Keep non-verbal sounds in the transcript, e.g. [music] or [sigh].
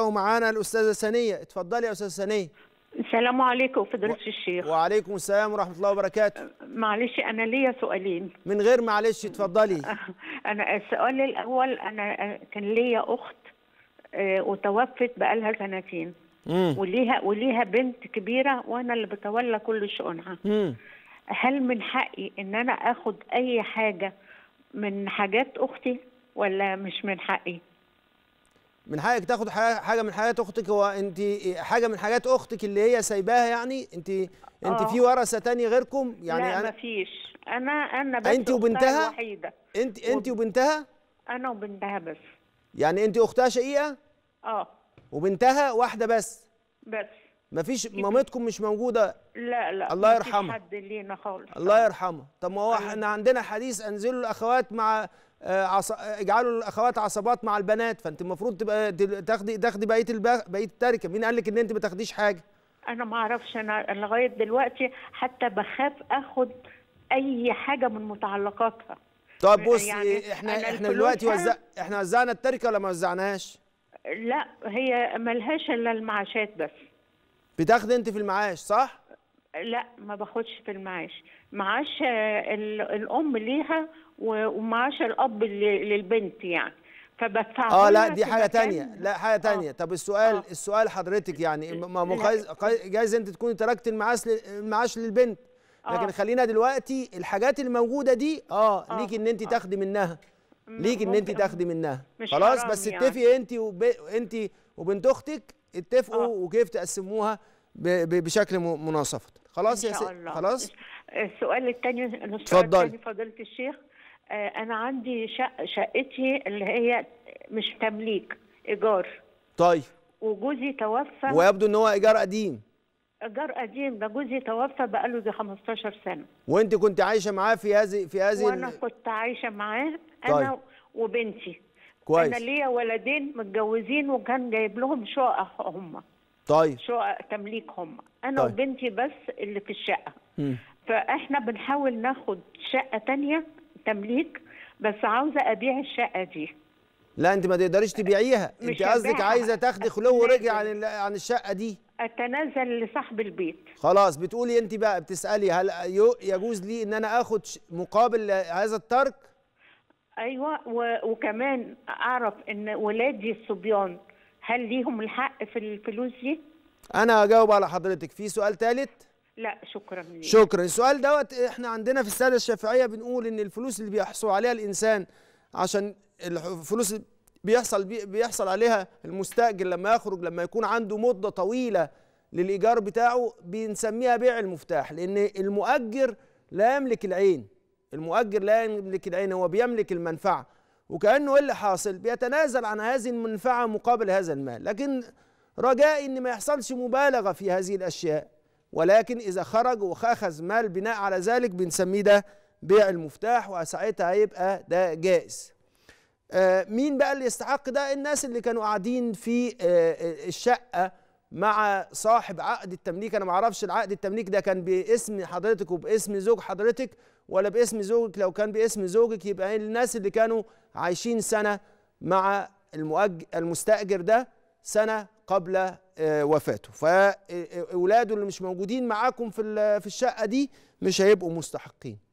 ومعانا الاستاذه سنيه اتفضلي يا استاذه سنيه السلام عليكم فضيله و... الشيخ وعليكم السلام ورحمه الله وبركاته معلش انا ليا سؤالين من غير معلش اتفضلي [laughs] انا السؤال الاول انا كان ليا اخت آه، وتوفت بقالها سنتين وليها وليها بنت كبيره وانا اللي بتولى كل شؤونها هل من حقي ان انا اخد اي حاجه من حاجات اختي ولا مش من حقي من حقك تاخد حاجه من حاجات اختك هو انت حاجه من حاجات اختك اللي هي سايباها يعني انت انت آه. في ورثه تاني غيركم يعني لا أنا مفيش انا انا بس انت وبنتها الوحيده انت انت وبنتها انا وبنتها بس يعني انت اختها شقيقه اه وبنتها واحده بس بس مفيش مامتكم مش موجوده لا لا الله يرحمها حد لينا خالص الله يرحمها طب ما هو احنا عندنا حديث انزلوا الاخوات مع آه، آه، اجعلوا الاخوات عصبات مع البنات فانت المفروض تبقى تاخدي تاخدي بقيه بقيه التركه مين قال لك ان انت ما تاخديش حاجه انا ما اعرفش انا لغايه دلوقتي حتى بخاف اخد اي حاجه من متعلقاتها طب بص يعني احنا احنا دلوقتي وزع احنا وزعنا التركه ولا ما وزعناش؟ لا هي ملهاش الا المعاشات بس بتاخدي انت في المعاش صح لا ما باخدش في المعاش معاش آه، الام ليها ومعاش الاب للبنت يعني فبدفع اه لا دي حاجه تانية لا حاجه آه. تانية آه. طب السؤال آه. السؤال حضرتك يعني ما جايز انت تكوني تركت المعاش المعاش للبنت لكن آه. خلينا دلوقتي الحاجات الموجوده دي اه, آه. ليكي ان انت آه. تاخدي منها ليكي ان انت تاخدي منها خلاص بس يعني. اتفقي يعني. انت وب... انت وبنت اختك اتفقوا آه. وكيف تقسموها بشكل مناصفه خلاص إن شاء الله. يا الله. خلاص السؤال الثاني اتفضلي فضيله الشيخ آه، انا عندي شق شقتي اللي هي مش تمليك ايجار طيب وجوزي توفى ويبدو ان هو ايجار قديم ايجار قديم ده جوزي توفى بقاله دي 15 سنه وانت كنت عايشه معاه في هذه في هذه وانا كنت عايشه معاه انا طيب. وبنتي كويس انا ليا ولدين متجوزين وكان جايب لهم شقق هم طيب شقق تمليكهم انا طيب. وبنتي بس اللي في الشقه م. فاحنا بنحاول ناخد شقه تانية تمليك بس عاوزه ابيع الشقه دي لا انت ما تقدريش تبيعيها انت قصدك عايزه تاخدي خلو ورجع عن عن الشقه دي اتنازل لصاحب البيت خلاص بتقولي انت بقى بتسالي هل يجوز لي ان انا اخد مقابل هذا الترك ايوه وكمان اعرف ان ولادي الصبيان هل ليهم الحق في الفلوس دي؟ أنا هجاوب على حضرتك، في سؤال ثالث؟ لا شكرا ليك. شكرا، السؤال دوت احنا عندنا في السادة الشافعية بنقول إن الفلوس اللي بيحصل عليها الإنسان عشان الفلوس بيحصل بيحصل عليها المستأجر لما يخرج لما يكون عنده مدة طويلة للإيجار بتاعه بنسميها بيع المفتاح لأن المؤجر لا يملك العين المؤجر لا يملك العين هو بيملك المنفعة وكأنه إيه اللي حاصل بيتنازل عن هذه المنفعة مقابل هذا المال لكن رجاء إن ما يحصلش مبالغة في هذه الأشياء ولكن إذا خرج وأخذ مال بناء على ذلك بنسميه ده بيع المفتاح وساعتها هيبقى ده جائز آه، مين بقى اللي يستحق ده الناس اللي كانوا قاعدين في آه، آه، الشقة مع صاحب عقد التمليك انا ما اعرفش العقد التمليك ده كان باسم حضرتك وباسم زوج حضرتك ولا باسم زوجك لو كان باسم زوجك يبقى الناس اللي كانوا عايشين سنه مع المؤج المستاجر ده سنه قبل آه، وفاته فاولاده آه، آه، اللي مش موجودين معاكم في في الشقه دي مش هيبقوا مستحقين